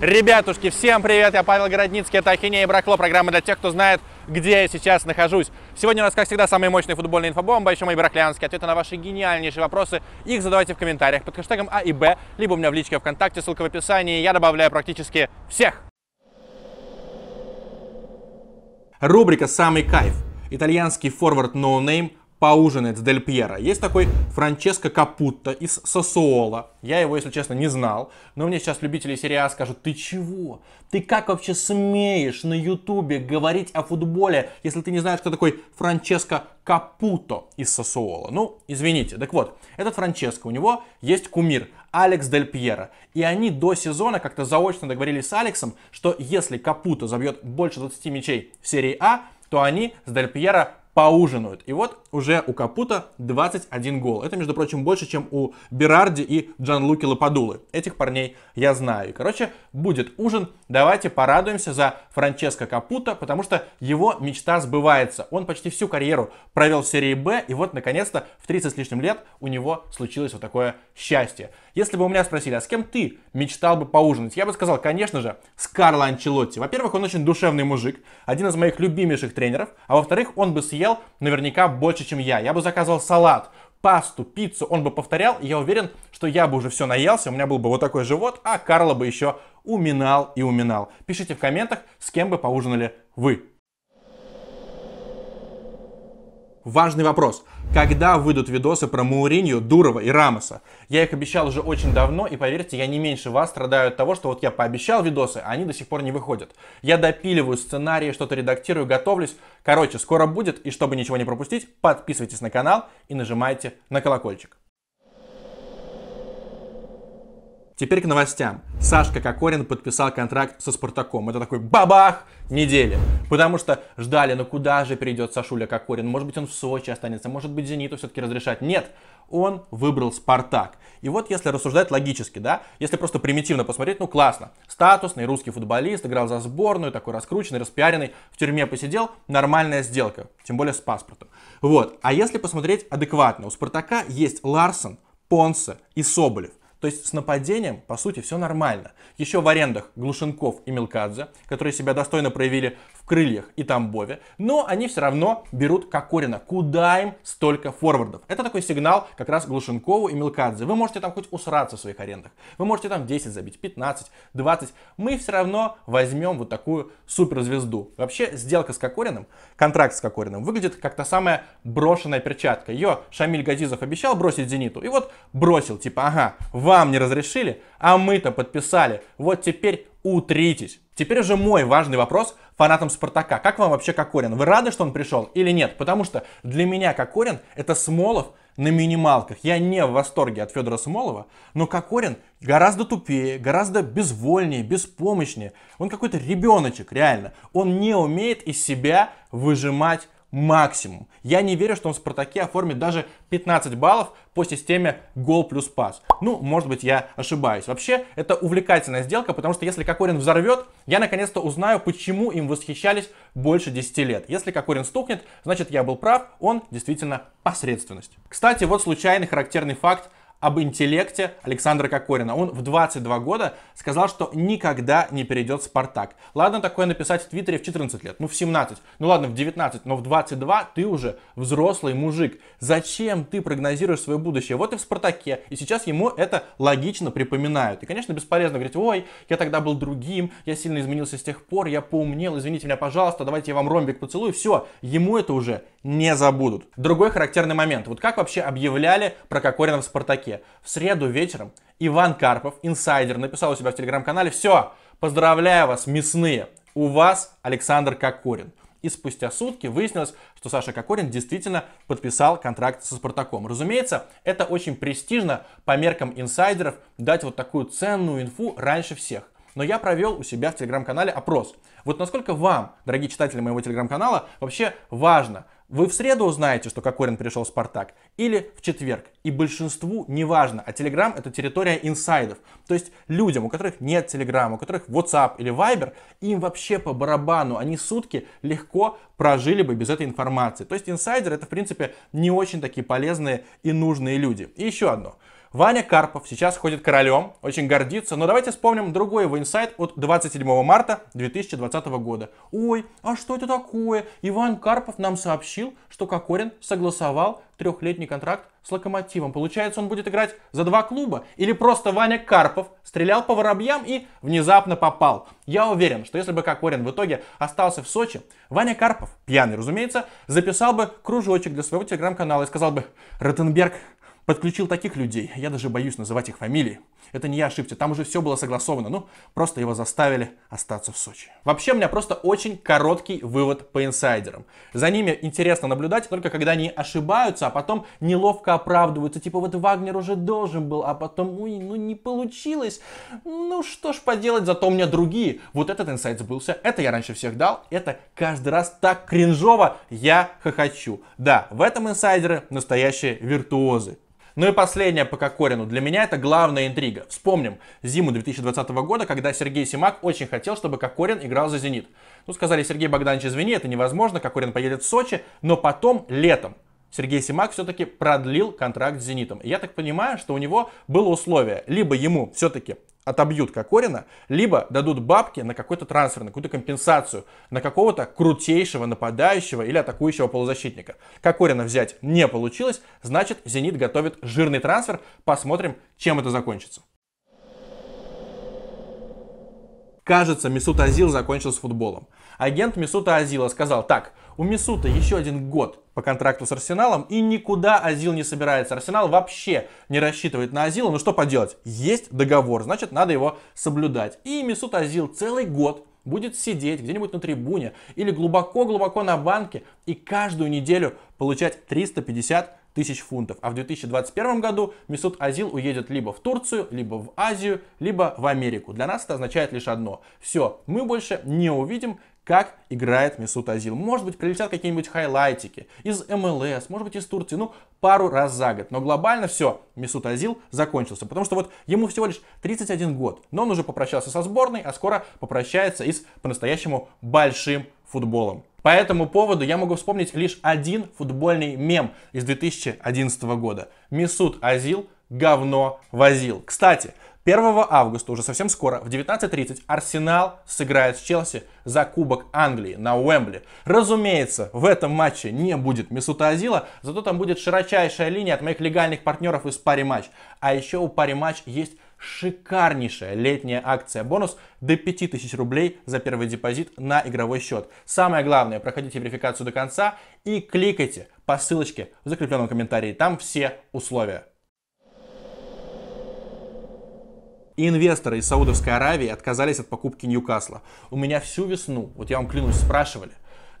Ребятушки, всем привет, я Павел Городницкий, это Ахинея и Бракло, программа для тех, кто знает, где я сейчас нахожусь. Сегодня у нас, как всегда, самые мощные футбольные инфобомбы, а еще мои браклянские ответы на ваши гениальнейшие вопросы. Их задавайте в комментариях под хэштегом А и Б, либо у меня в личке ВКонтакте, ссылка в описании, я добавляю практически всех. Рубрика «Самый кайф». Итальянский форвард ноунейм no поужинает с Дель Пьера Есть такой Франческо Капутто из Сосуола. Я его, если честно, не знал. Но мне сейчас любители серии А скажут, ты чего? Ты как вообще смеешь на Ютубе говорить о футболе, если ты не знаешь, кто такой Франческо Капуто из Сосуола? Ну, извините. Так вот, этот Франческо, у него есть кумир Алекс Дель Пьера И они до сезона как-то заочно договорились с Алексом, что если Капуто забьет больше 20 мячей в серии А, то они с Дель Пьера поужинают. И вот уже у Капута 21 гол. Это, между прочим, больше, чем у Берарди и Джанлуки Лападулы. Этих парней я знаю. короче, будет ужин. Давайте порадуемся за Франческо Капута, потому что его мечта сбывается. Он почти всю карьеру провел в серии Б, и вот, наконец-то, в 30 с лишним лет у него случилось вот такое счастье. Если бы у меня спросили, а с кем ты мечтал бы поужинать, я бы сказал, конечно же, с Карло Анчелотти. Во-первых, он очень душевный мужик, один из моих любимейших тренеров, а во-вторых, он бы съел наверняка больше больше, чем я. Я бы заказывал салат, пасту, пиццу, он бы повторял, и я уверен, что я бы уже все наелся, у меня был бы вот такой живот, а Карла бы еще уминал и уминал. Пишите в комментах, с кем бы поужинали вы. Важный вопрос. Когда выйдут видосы про Мауринью, Дурова и Рамоса? Я их обещал уже очень давно, и поверьте, я не меньше вас страдаю от того, что вот я пообещал видосы, а они до сих пор не выходят. Я допиливаю сценарии, что-то редактирую, готовлюсь. Короче, скоро будет, и чтобы ничего не пропустить, подписывайтесь на канал и нажимайте на колокольчик. Теперь к новостям. Сашка Кокорин подписал контракт со Спартаком. Это такой бабах недели. Потому что ждали, ну куда же перейдет Сашуля Кокорин? Может быть он в Сочи останется, может быть Зениту все-таки разрешать. Нет, он выбрал Спартак. И вот если рассуждать логически, да, если просто примитивно посмотреть, ну классно. Статусный русский футболист, играл за сборную, такой раскрученный, распиаренный, в тюрьме посидел, нормальная сделка, тем более с паспортом. Вот, а если посмотреть адекватно, у Спартака есть Ларсон, Понса и Соболев. То есть с нападением, по сути, все нормально. Еще в арендах Глушенков и Мелкадзе, которые себя достойно проявили Крыльях и Тамбове, но они все равно берут Кокорина. Куда им столько форвардов? Это такой сигнал как раз Глушенкову и Милкадзе. Вы можете там хоть усраться в своих арендах, вы можете там 10 забить, 15, 20. Мы все равно возьмем вот такую суперзвезду. Вообще сделка с Кокориным, контракт с Кокориным выглядит как та самая брошенная перчатка. Ее Шамиль Газизов обещал бросить Зениту, и вот бросил, типа, ага, вам не разрешили, а мы-то подписали. Вот теперь утритесь. Теперь уже мой важный вопрос фанатам Спартака. Как вам вообще Кокорин? Вы рады, что он пришел или нет? Потому что для меня Кокорин это Смолов на минималках. Я не в восторге от Федора Смолова, но Кокорин гораздо тупее, гораздо безвольнее, беспомощнее. Он какой-то ребеночек, реально. Он не умеет из себя выжимать максимум. Я не верю, что он в Спартаке оформит даже 15 баллов по системе гол плюс пас. Ну, может быть, я ошибаюсь. Вообще, это увлекательная сделка, потому что если Кокорин взорвет, я наконец-то узнаю, почему им восхищались больше 10 лет. Если Кокорин стукнет, значит, я был прав, он действительно посредственность. Кстати, вот случайный характерный факт об интеллекте Александра Кокорина. Он в 22 года сказал, что никогда не перейдет «Спартак». Ладно такое написать в Твиттере в 14 лет, ну в 17, ну ладно в 19, но в 22 ты уже взрослый мужик. Зачем ты прогнозируешь свое будущее? Вот и в «Спартаке», и сейчас ему это логично припоминают. И, конечно, бесполезно говорить, ой, я тогда был другим, я сильно изменился с тех пор, я поумнел, извините меня, пожалуйста, давайте я вам ромбик поцелую. Все, ему это уже не забудут. Другой характерный момент. Вот как вообще объявляли про Кокорина в «Спартаке»? Чехия в среду вечером Иван Карпов, инсайдер, написал у себя в телеграм-канале, все, поздравляю вас, мясные, у вас Александр Кокорин. И спустя сутки выяснилось, что Саша Кокорин действительно подписал контракт со Спартаком. Разумеется, это очень престижно по меркам инсайдеров дать вот такую ценную инфу раньше всех. Но я провел у себя в телеграм-канале опрос. Вот насколько вам, дорогие читатели моего телеграм-канала, вообще важно, вы в среду узнаете, что Кокорин пришел в «Спартак», или в четверг. И большинству не важно, а Телеграм это территория инсайдов. То есть людям, у которых нет Телеграма, у которых WhatsApp или Viber, им вообще по барабану, они сутки легко прожили бы без этой информации. То есть инсайдеры это, в принципе, не очень такие полезные и нужные люди. И еще одно. Ваня Карпов сейчас ходит королем, очень гордится, но давайте вспомним другой его инсайт от 27 марта 2020 года. Ой, а что это такое? Иван Карпов нам сообщил, что Кокорин согласовал трехлетний контракт с Локомотивом. Получается, он будет играть за два клуба? Или просто Ваня Карпов стрелял по воробьям и внезапно попал? Я уверен, что если бы Кокорин в итоге остался в Сочи, Ваня Карпов, пьяный, разумеется, записал бы кружочек для своего телеграм-канала и сказал бы «Ротенберг, подключил таких людей, я даже боюсь называть их фамилии. Это не я ошибся, там уже все было согласовано, ну, просто его заставили остаться в Сочи. Вообще, у меня просто очень короткий вывод по инсайдерам. За ними интересно наблюдать только когда они ошибаются, а потом неловко оправдываются, типа вот Вагнер уже должен был, а потом, ой, ну не получилось, ну что ж поделать, зато у меня другие. Вот этот инсайд сбылся, это я раньше всех дал, это каждый раз так кринжово, я хохочу. Да, в этом инсайдеры настоящие виртуозы. Ну и последнее по Кокорину. Для меня это главная интрига. Вспомним зиму 2020 года, когда Сергей Симак очень хотел, чтобы Кокорин играл за «Зенит». Ну, сказали, Сергей Богданович, извини, это невозможно, Кокорин поедет в Сочи, но потом, летом, Сергей Симак все-таки продлил контракт с «Зенитом». И я так понимаю, что у него было условие. Либо ему все-таки отобьют Кокорина, либо дадут бабки на какой-то трансфер, на какую-то компенсацию, на какого-то крутейшего нападающего или атакующего полузащитника. Кокорина взять не получилось, значит «Зенит» готовит жирный трансфер. Посмотрим, чем это закончится. Кажется, Месут Азил закончил с футболом. Агент Мисута Азила сказал, так, у Мисута еще один год по контракту с Арсеналом, и никуда Азил не собирается. Арсенал вообще не рассчитывает на Азила, ну что поделать, есть договор, значит надо его соблюдать. И Месут Азил целый год будет сидеть где-нибудь на трибуне или глубоко-глубоко на банке и каждую неделю получать 350 тысяч фунтов. А в 2021 году Месут Азил уедет либо в Турцию, либо в Азию, либо в Америку. Для нас это означает лишь одно. Все, мы больше не увидим как играет Месут Азил. Может быть, прилетят какие-нибудь хайлайтики из МЛС, может быть, из Турции, ну, пару раз за год. Но глобально все, Месут Азил закончился. Потому что вот ему всего лишь 31 год, но он уже попрощался со сборной, а скоро попрощается и с по-настоящему большим футболом. По этому поводу я могу вспомнить лишь один футбольный мем из 2011 года. Месут Азил говно возил. Кстати, 1 августа, уже совсем скоро, в 19.30 Арсенал сыграет с Челси за Кубок Англии на Уэмбли. Разумеется, в этом матче не будет Месута Азила, зато там будет широчайшая линия от моих легальных партнеров из Пари Матч. А еще у Пари Матч есть шикарнейшая летняя акция бонус до 5000 рублей за первый депозит на игровой счет. Самое главное, проходите верификацию до конца и кликайте по ссылочке в закрепленном комментарии. Там все условия. И инвесторы из Саудовской Аравии отказались от покупки Ньюкасла. У меня всю весну, вот я вам клянусь, спрашивали,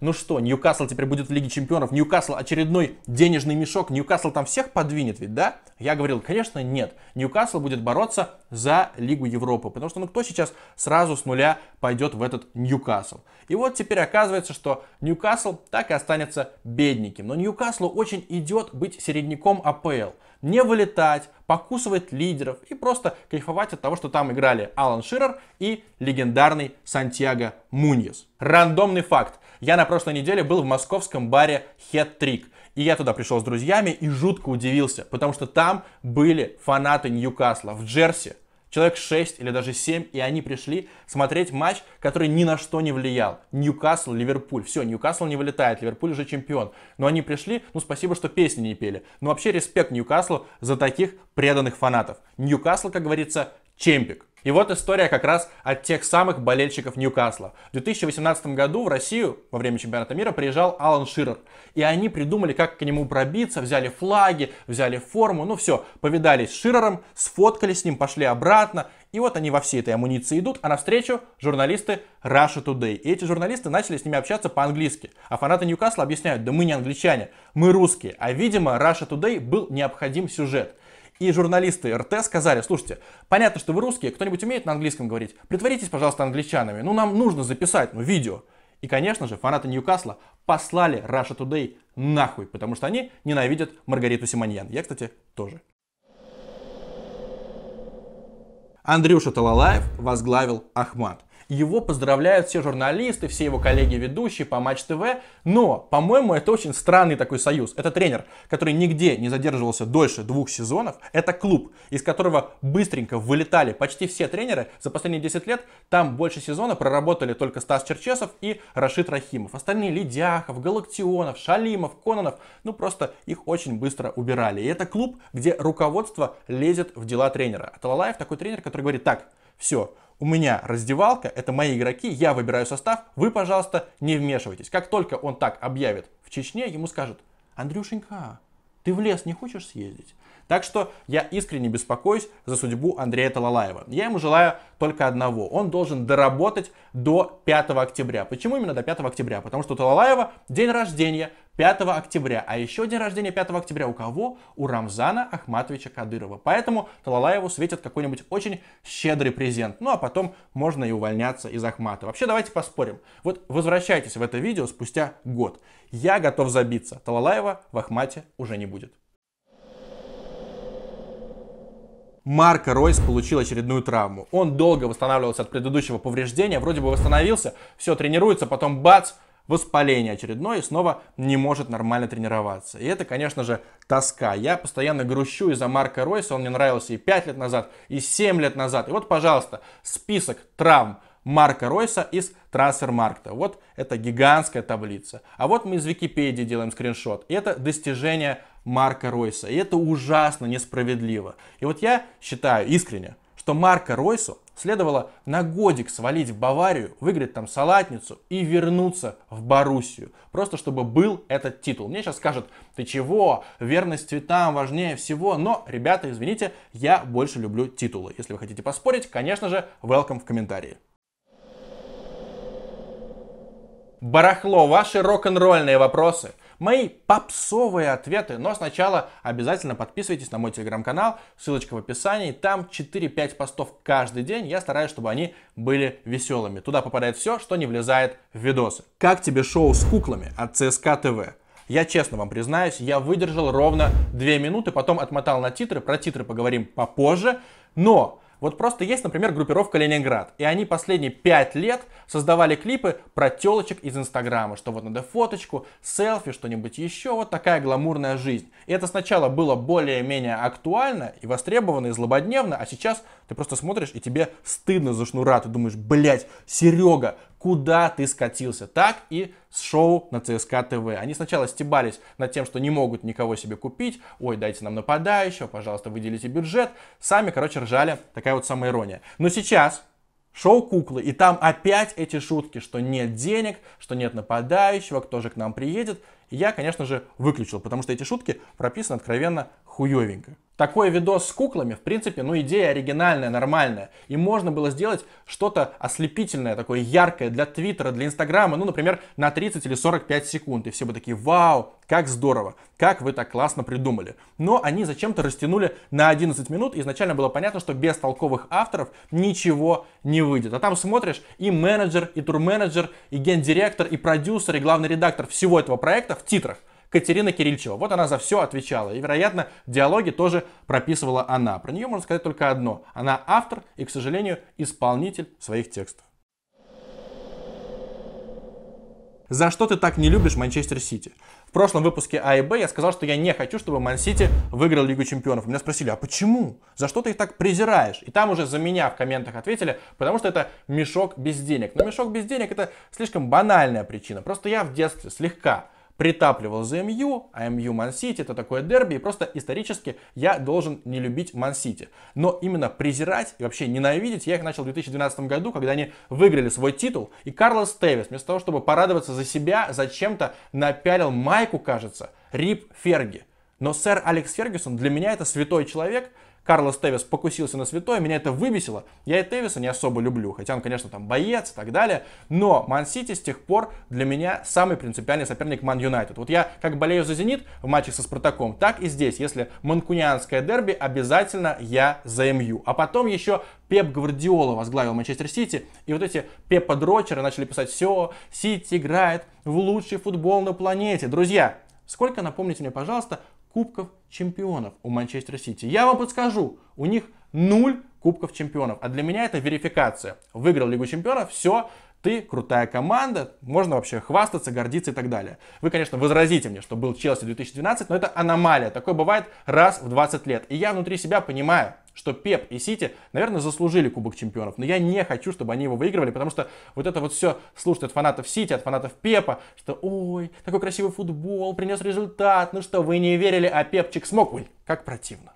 ну что, Ньюкасл теперь будет в Лиге Чемпионов, Ньюкасл очередной денежный мешок, Ньюкасл там всех подвинет ведь, да? Я говорил, конечно, нет. Ньюкасл будет бороться за Лигу Европы, потому что ну кто сейчас сразу с нуля пойдет в этот Ньюкасл? И вот теперь оказывается, что Ньюкасл так и останется бедненьким. Но Ньюкаслу очень идет быть середняком АПЛ не вылетать, покусывать лидеров и просто кайфовать от того, что там играли Алан Ширер и легендарный Сантьяго Муньес. Рандомный факт. Я на прошлой неделе был в московском баре Head Trick. И я туда пришел с друзьями и жутко удивился, потому что там были фанаты Ньюкасла в Джерси, человек 6 или даже 7, и они пришли смотреть матч, который ни на что не влиял. Ньюкасл, Ливерпуль. Все, Ньюкасл не вылетает, Ливерпуль уже чемпион. Но они пришли, ну спасибо, что песни не пели. Но вообще респект Ньюкаслу за таких преданных фанатов. Ньюкасл, как говорится, чемпик. И вот история как раз от тех самых болельщиков Ньюкасла. В 2018 году в Россию во время чемпионата мира приезжал Алан Ширер. И они придумали, как к нему пробиться, взяли флаги, взяли форму, ну все, повидались с Ширером, сфоткались с ним, пошли обратно. И вот они во всей этой амуниции идут, а навстречу журналисты Russia Today. И эти журналисты начали с ними общаться по-английски. А фанаты Ньюкасла объясняют, да мы не англичане, мы русские. А видимо, Russia Today был необходим сюжет. И журналисты РТ сказали, слушайте, понятно, что вы русские, кто-нибудь умеет на английском говорить? Притворитесь, пожалуйста, англичанами, ну нам нужно записать, ну, видео. И, конечно же, фанаты Ньюкасла послали Russia Today нахуй, потому что они ненавидят Маргариту Симоньян. Я, кстати, тоже. Андрюша Талалаев возглавил Ахмат его поздравляют все журналисты, все его коллеги-ведущие по Матч ТВ, но, по-моему, это очень странный такой союз. Это тренер, который нигде не задерживался дольше двух сезонов, это клуб, из которого быстренько вылетали почти все тренеры за последние 10 лет, там больше сезона проработали только Стас Черчесов и Рашид Рахимов. Остальные Ледяхов, Галактионов, Шалимов, Кононов, ну просто их очень быстро убирали. И это клуб, где руководство лезет в дела тренера. Аталалаев такой тренер, который говорит, так, все, у меня раздевалка, это мои игроки, я выбираю состав, вы, пожалуйста, не вмешивайтесь. Как только он так объявит в Чечне, ему скажут, Андрюшенька, ты в лес не хочешь съездить? Так что я искренне беспокоюсь за судьбу Андрея Талалаева. Я ему желаю только одного. Он должен доработать до 5 октября. Почему именно до 5 октября? Потому что у Талалаева день рождения, 5 октября. А еще день рождения 5 октября у кого? У Рамзана Ахматовича Кадырова. Поэтому Талалаеву светит какой-нибудь очень щедрый презент. Ну а потом можно и увольняться из Ахмата. Вообще давайте поспорим. Вот возвращайтесь в это видео спустя год. Я готов забиться. Талалаева в Ахмате уже не будет. Марко Ройс получил очередную травму. Он долго восстанавливался от предыдущего повреждения, вроде бы восстановился, все, тренируется, потом бац, воспаление очередное и снова не может нормально тренироваться. И это, конечно же, тоска. Я постоянно грущу из-за Марка Ройса, он мне нравился и 5 лет назад, и 7 лет назад. И вот, пожалуйста, список травм Марка Ройса из трансфер-маркта. Вот это гигантская таблица. А вот мы из Википедии делаем скриншот. И это достижение Марка Ройса. И это ужасно несправедливо. И вот я считаю искренне, что Марко Ройсу следовало на годик свалить в Баварию, выиграть там салатницу и вернуться в Боруссию. Просто чтобы был этот титул. Мне сейчас скажут, ты чего, верность цветам важнее всего. Но, ребята, извините, я больше люблю титулы. Если вы хотите поспорить, конечно же, welcome в комментарии. Барахло, ваши рок-н-ролльные вопросы мои попсовые ответы. Но сначала обязательно подписывайтесь на мой телеграм-канал, ссылочка в описании. Там 4-5 постов каждый день. Я стараюсь, чтобы они были веселыми. Туда попадает все, что не влезает в видосы. Как тебе шоу с куклами от ЦСКА ТВ? Я честно вам признаюсь, я выдержал ровно 2 минуты, потом отмотал на титры. Про титры поговорим попозже. Но вот просто есть, например, группировка Ленинград, и они последние 5 лет создавали клипы про телочек из Инстаграма, что вот надо фоточку, селфи, что-нибудь еще, вот такая гламурная жизнь. И это сначала было более-менее актуально и востребовано и злободневно, а сейчас ты просто смотришь, и тебе стыдно за шнура. Ты думаешь, блядь, Серега, куда ты скатился? Так и с шоу на ЦСКА ТВ. Они сначала стебались над тем, что не могут никого себе купить. Ой, дайте нам нападающего, пожалуйста, выделите бюджет. Сами, короче, ржали. Такая вот самая ирония. Но сейчас, Шоу куклы, и там опять эти шутки, что нет денег, что нет нападающего, кто же к нам приедет. я, конечно же, выключил, потому что эти шутки прописаны откровенно хуевенько. Такой видос с куклами, в принципе, ну идея оригинальная, нормальная. И можно было сделать что-то ослепительное, такое яркое для Твиттера, для Инстаграма, ну, например, на 30 или 45 секунд. И все бы такие, вау, как здорово, как вы так классно придумали. Но они зачем-то растянули на 11 минут. и Изначально было понятно, что без толковых авторов ничего не выйдет. А там смотришь и менеджер, и турменеджер, и гендиректор, и продюсер, и главный редактор всего этого проекта в титрах. Катерина Кирильчева. Вот она за все отвечала. И, вероятно, диалоги тоже прописывала она. Про нее можно сказать только одно. Она автор и, к сожалению, исполнитель своих текстов. За что ты так не любишь Манчестер Сити? В прошлом выпуске А и Б я сказал, что я не хочу, чтобы Ман сити выиграл Лигу Чемпионов. Меня спросили, а почему? За что ты их так презираешь? И там уже за меня в комментах ответили, потому что это мешок без денег. Но мешок без денег это слишком банальная причина. Просто я в детстве слегка притапливал за МЮ, а МЮ Мансити это такое дерби, и просто исторически я должен не любить Мансити. Но именно презирать и вообще ненавидеть я их начал в 2012 году, когда они выиграли свой титул, и Карлос Тевис вместо того, чтобы порадоваться за себя, зачем-то напялил майку, кажется, Рип Ферги. Но сэр Алекс Фергюсон для меня это святой человек, Карлос Тевис покусился на святое, меня это выбесило. Я и Тевиса не особо люблю, хотя он, конечно, там боец и так далее. Но Ман Сити с тех пор для меня самый принципиальный соперник Ман Юнайтед. Вот я как болею за Зенит в матче со Спартаком, так и здесь. Если манкунианское дерби, обязательно я за А потом еще Пеп Гвардиола возглавил Манчестер Сити, и вот эти Пепа-дрочеры начали писать «Все, Сити играет в лучший футбол на планете». Друзья, Сколько, напомните мне, пожалуйста, Кубков Чемпионов у Манчестер Сити. Я вам подскажу, у них 0 Кубков Чемпионов. А для меня это верификация. Выиграл Лигу Чемпионов, все, ты крутая команда, можно вообще хвастаться, гордиться и так далее. Вы, конечно, возразите мне, что был Челси 2012, но это аномалия. Такое бывает раз в 20 лет. И я внутри себя понимаю, что Пеп и Сити, наверное, заслужили Кубок Чемпионов, но я не хочу, чтобы они его выигрывали, потому что вот это вот все слушать от фанатов Сити, от фанатов Пепа, что «Ой, такой красивый футбол, принес результат, ну что, вы не верили, а Пепчик смог, ой, как противно».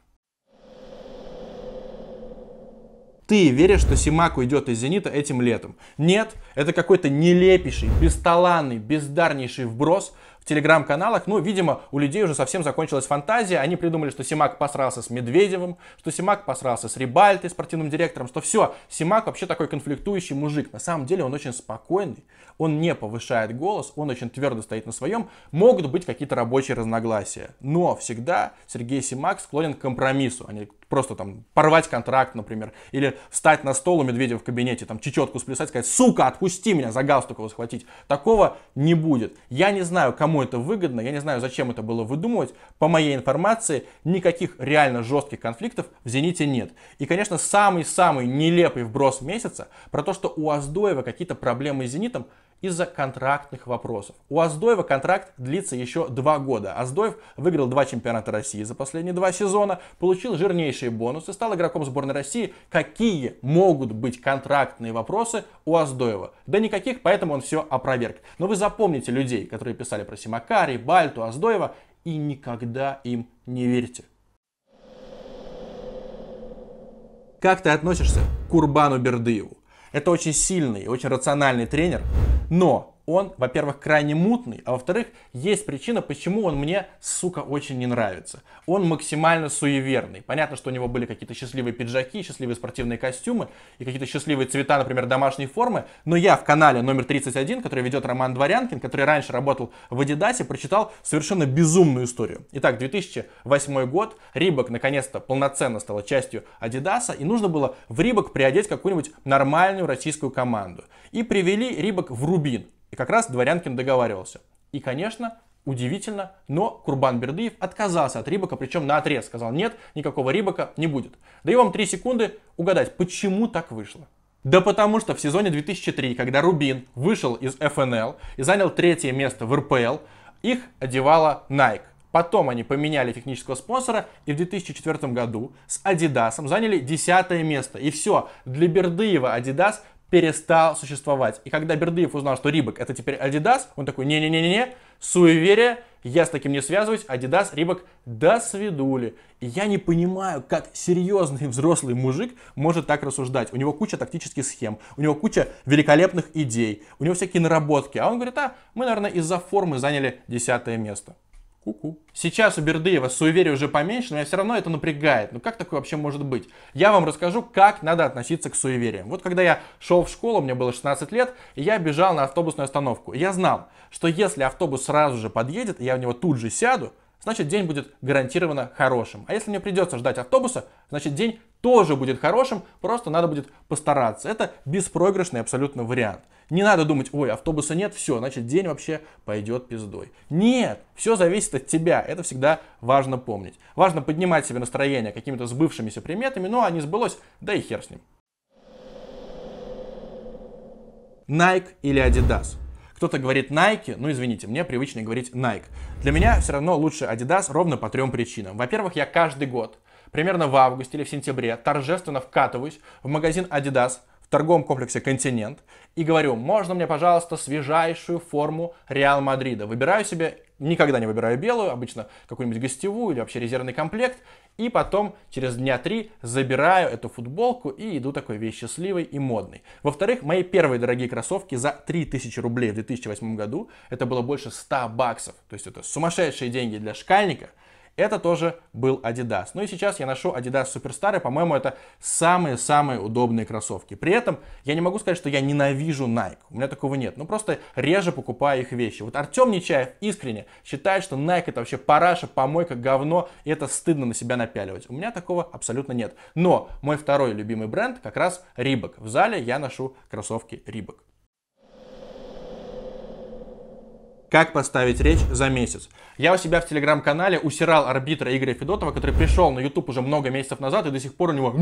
ты веришь, что Симак уйдет из «Зенита» этим летом? Нет, это какой-то нелепейший, бесталанный, бездарнейший вброс, телеграм-каналах. Ну, видимо, у людей уже совсем закончилась фантазия. Они придумали, что Симак посрался с Медведевым, что Симак посрался с Рибальтой, спортивным директором, что все, Симак вообще такой конфликтующий мужик. На самом деле он очень спокойный, он не повышает голос, он очень твердо стоит на своем. Могут быть какие-то рабочие разногласия. Но всегда Сергей Симак склонен к компромиссу, а не к просто там порвать контракт, например, или встать на стол у медведя в кабинете, там чечетку сплясать, сказать, сука, отпусти меня, за галстук его схватить. Такого не будет. Я не знаю, кому это выгодно, я не знаю, зачем это было выдумывать. По моей информации, никаких реально жестких конфликтов в «Зените» нет. И, конечно, самый-самый нелепый вброс месяца про то, что у Аздоева какие-то проблемы с «Зенитом», из-за контрактных вопросов. У Аздоева контракт длится еще два года. Аздоев выиграл два чемпионата России за последние два сезона, получил жирнейшие бонусы, стал игроком сборной России. Какие могут быть контрактные вопросы у Аздоева? Да никаких, поэтому он все опроверг. Но вы запомните людей, которые писали про Симакари, Бальту, Аздоева, и никогда им не верьте. Как ты относишься к Курбану Бердыеву? Это очень сильный и очень рациональный тренер, но он, во-первых, крайне мутный, а во-вторых, есть причина, почему он мне, сука, очень не нравится. Он максимально суеверный. Понятно, что у него были какие-то счастливые пиджаки, счастливые спортивные костюмы и какие-то счастливые цвета, например, домашней формы, но я в канале номер 31, который ведет Роман Дворянкин, который раньше работал в Адидасе, прочитал совершенно безумную историю. Итак, 2008 год, Рибок наконец-то полноценно стала частью Адидаса, и нужно было в Рибок приодеть какую-нибудь нормальную российскую команду. И привели Рибок в Рубин, и как раз Дворянкин договаривался. И, конечно, удивительно, но Курбан Бердыев отказался от Рибака, причем на отрез сказал, нет, никакого Рибака не будет. Даю вам 3 секунды угадать, почему так вышло. Да потому что в сезоне 2003, когда Рубин вышел из ФНЛ и занял третье место в РПЛ, их одевала Nike. Потом они поменяли технического спонсора и в 2004 году с Adidas заняли десятое место. И все, для Бердыева Adidas перестал существовать. И когда Бердыев узнал, что Рибок это теперь Адидас, он такой, не-не-не-не, суеверие, я с таким не связываюсь, Адидас Рибок, да свидули. И я не понимаю, как серьезный взрослый мужик может так рассуждать. У него куча тактических схем, у него куча великолепных идей, у него всякие наработки. А он говорит, а, мы, наверное, из-за формы заняли десятое место. Ку-ку. Сейчас у Бердыева суеверие уже поменьше, но я все равно это напрягает. Ну как такое вообще может быть? Я вам расскажу, как надо относиться к суевериям. Вот когда я шел в школу, мне было 16 лет, и я бежал на автобусную остановку. я знал, что если автобус сразу же подъедет, я в него тут же сяду, значит день будет гарантированно хорошим. А если мне придется ждать автобуса, значит день тоже будет хорошим, просто надо будет постараться. Это беспроигрышный абсолютно вариант. Не надо думать, ой, автобуса нет, все, значит день вообще пойдет пиздой. Нет, все зависит от тебя, это всегда важно помнить. Важно поднимать себе настроение какими-то сбывшимися приметами, но ну, они а сбылось, да и хер с ним. Nike или Adidas – кто-то говорит Nike, ну извините, мне привычнее говорить Nike. Для меня все равно лучше Adidas ровно по трем причинам. Во-первых, я каждый год, примерно в августе или в сентябре, торжественно вкатываюсь в магазин Adidas – торговом комплексе «Континент» и говорю, можно мне, пожалуйста, свежайшую форму Реал Мадрида. Выбираю себе, никогда не выбираю белую, обычно какую-нибудь гостевую или вообще резервный комплект. И потом через дня три забираю эту футболку и иду такой весь счастливый и модный. Во-вторых, мои первые дорогие кроссовки за 3000 рублей в 2008 году, это было больше 100 баксов. То есть это сумасшедшие деньги для шкальника – это тоже был Adidas. Ну и сейчас я ношу Adidas Superstar, и, по-моему, это самые-самые удобные кроссовки. При этом я не могу сказать, что я ненавижу Nike. У меня такого нет. Ну просто реже покупаю их вещи. Вот Артем Нечаев искренне считает, что Nike это вообще параша, помойка, говно, и это стыдно на себя напяливать. У меня такого абсолютно нет. Но мой второй любимый бренд как раз Reebok. В зале я ношу кроссовки Reebok. как поставить речь за месяц. Я у себя в телеграм-канале усирал арбитра Игоря Федотова, который пришел на YouTube уже много месяцев назад, и до сих пор у него...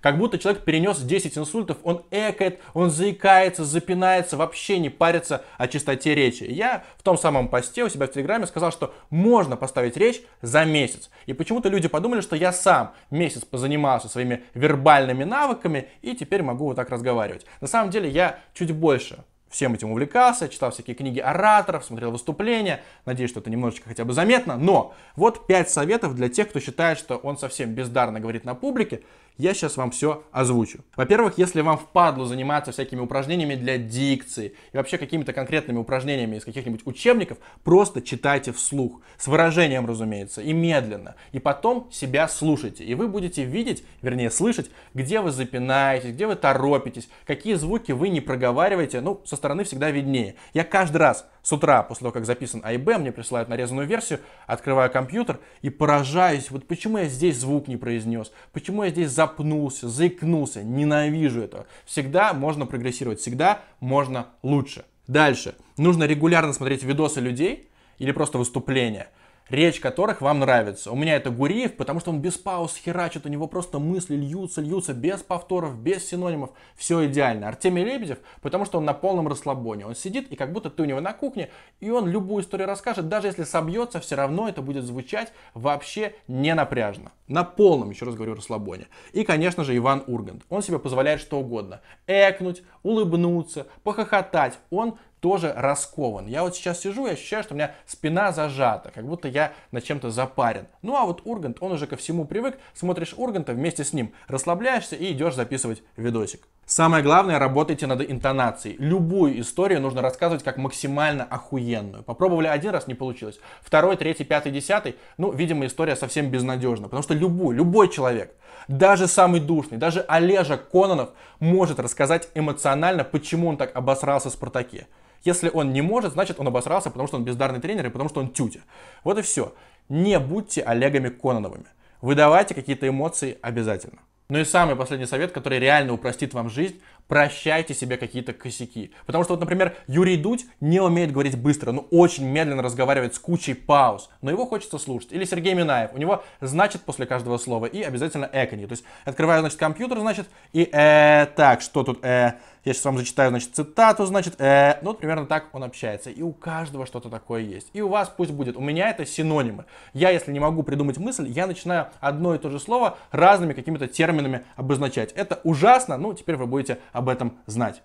Как будто человек перенес 10 инсультов, он экает, он заикается, запинается, вообще не парится о чистоте речи. Я в том самом посте у себя в Телеграме сказал, что можно поставить речь за месяц. И почему-то люди подумали, что я сам месяц позанимался своими вербальными навыками и теперь могу вот так разговаривать. На самом деле я чуть больше всем этим увлекался, читал всякие книги ораторов, смотрел выступления. Надеюсь, что это немножечко хотя бы заметно. Но вот пять советов для тех, кто считает, что он совсем бездарно говорит на публике, я сейчас вам все озвучу. Во-первых, если вам впадло заниматься всякими упражнениями для дикции и вообще какими-то конкретными упражнениями из каких-нибудь учебников, просто читайте вслух, с выражением, разумеется, и медленно. И потом себя слушайте, и вы будете видеть, вернее слышать, где вы запинаетесь, где вы торопитесь, какие звуки вы не проговариваете, ну, со стороны всегда виднее. Я каждый раз с утра, после того, как записан АИБ, мне присылают нарезанную версию, открываю компьютер и поражаюсь, вот почему я здесь звук не произнес, почему я здесь за запнулся, заикнулся, ненавижу это. Всегда можно прогрессировать, всегда можно лучше. Дальше. Нужно регулярно смотреть видосы людей или просто выступления – речь которых вам нравится. У меня это Гуриев, потому что он без пауз херачит, у него просто мысли льются, льются, без повторов, без синонимов, все идеально. Артемий Лебедев, потому что он на полном расслабоне. Он сидит, и как будто ты у него на кухне, и он любую историю расскажет, даже если собьется, все равно это будет звучать вообще не напряжно. На полном, еще раз говорю, расслабоне. И, конечно же, Иван Ургант. Он себе позволяет что угодно. Экнуть, улыбнуться, похохотать. Он тоже раскован. Я вот сейчас сижу, я ощущаю, что у меня спина зажата, как будто я на чем-то запарен. Ну а вот Ургант, он уже ко всему привык, смотришь Урганта вместе с ним, расслабляешься и идешь записывать видосик. Самое главное, работайте над интонацией. Любую историю нужно рассказывать как максимально охуенную. Попробовали один раз, не получилось. Второй, третий, пятый, десятый, ну, видимо, история совсем безнадежна. Потому что любой, любой человек, даже самый душный, даже Олежа Кононов может рассказать эмоционально, почему он так обосрался в Спартаке. Если он не может, значит он обосрался, потому что он бездарный тренер и потому что он тютя. Вот и все. Не будьте Олегами Кононовыми. Выдавайте какие-то эмоции обязательно. Ну и самый последний совет, который реально упростит вам жизнь, прощайте себе какие-то косяки. Потому что вот, например, Юрий Дудь не умеет говорить быстро, но очень медленно разговаривает с кучей пауз, но его хочется слушать. Или Сергей Минаев, у него значит после каждого слова и обязательно эконье. То есть открываю, значит, компьютер, значит, и э, так, что тут э, я сейчас вам зачитаю, значит, цитату, значит, э, ну, вот примерно так он общается. И у каждого что-то такое есть. И у вас пусть будет. У меня это синонимы. Я, если не могу придумать мысль, я начинаю одно и то же слово разными какими-то терминами обозначать. Это ужасно, ну, теперь вы будете об этом знать.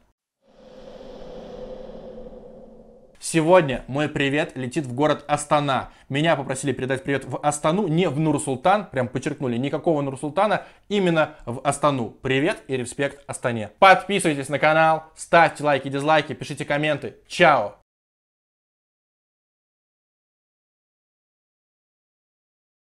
Сегодня мой привет летит в город Астана. Меня попросили передать привет в Астану, не в Нур-Султан, прям подчеркнули, никакого Нур-Султана, именно в Астану. Привет и респект Астане. Подписывайтесь на канал, ставьте лайки, дизлайки, пишите комменты. Чао!